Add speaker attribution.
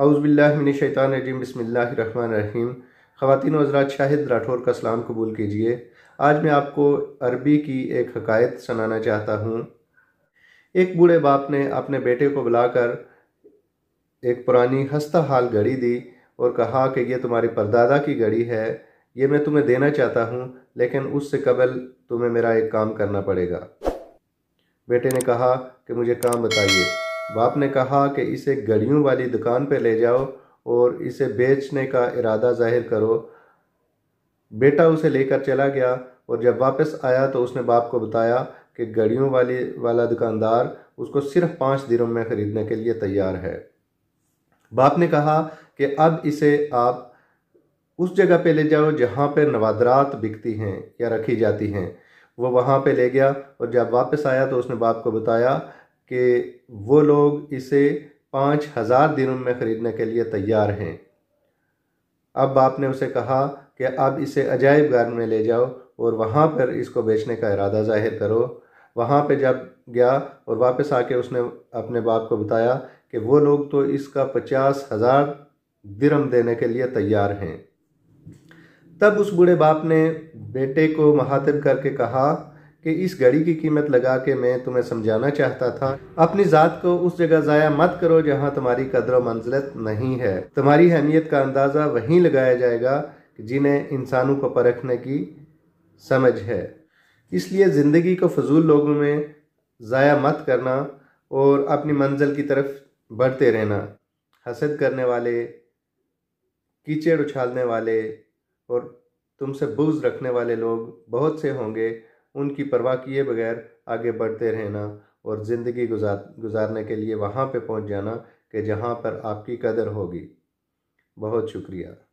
Speaker 1: हाउज़बिल्लाशैतानजीम बसमीम ख़वान वज़रा शाहिद राठौर का सलाम कबूल कीजिए आज मैं आपको अरबी की एक हकायत सुनाना चाहता हूँ एक बूढ़े बाप ने अपने बेटे को बुलाकर एक पुरानी हस्ता हाल घड़ी दी और कहा कि यह तुम्हारी परदादा की घड़ी है ये मैं तुम्हें देना चाहता हूँ लेकिन उससे कबल तुम्हें मेरा एक काम करना पड़ेगा बेटे ने कहा कि मुझे काम बताइए बाप ने कहा कि इसे घड़ियों वाली दुकान पर ले जाओ और इसे बेचने का इरादा जाहिर करो बेटा उसे लेकर चला गया और जब वापस आया तो उसने बाप को बताया कि घड़ियों वाली वाला दुकानदार उसको सिर्फ पाँच दिनों में ख़रीदने के लिए तैयार है बाप ने कहा कि अब इसे आप उस जगह पे ले जाओ जहाँ पर नवादरात बिकती हैं या रखी जाती हैं वो वहाँ पे ले गया और जब वापस आया तो उसने बाप को बताया कि वो लोग इसे पाँच हज़ार दिनों में ख़रीदने के लिए तैयार हैं अब बाप ने उसे कहा कि अब इसे अजायब घर में ले जाओ और वहाँ पर इसको बेचने का इरादा जाहिर करो वहाँ पे जब गया और वापस आके उसने अपने बाप को बताया कि वो लोग तो इसका पचास हज़ार दिरम देने के लिए तैयार हैं तब उस बूढ़े बाप ने बेटे को महातिब करके कहा कि इस घड़ी की कीमत लगा के मैं तुम्हें समझाना चाहता था अपनी ज़ात को उस जगह ज़ाया मत करो जहाँ तुम्हारी कदर मंजिलत नहीं है तुम्हारी अहमियत का अंदाज़ा वहीं लगाया जाएगा जिन्हें इंसानों को परखने की समझ है इसलिए ज़िंदगी को फजूल लोगों में ज़ाया मत करना और अपनी मंजिल की तरफ बढ़ते रहना हसद करने वाले कीचड़ उछालने वाले और तुमसे बुझ रखने वाले लोग बहुत से होंगे उनकी परवाह किए बगैर आगे बढ़ते रहना और ज़िंदगी गुजार गुजारने के लिए वहाँ पे पहुँच जाना कि जहाँ पर आपकी कदर होगी बहुत शुक्रिया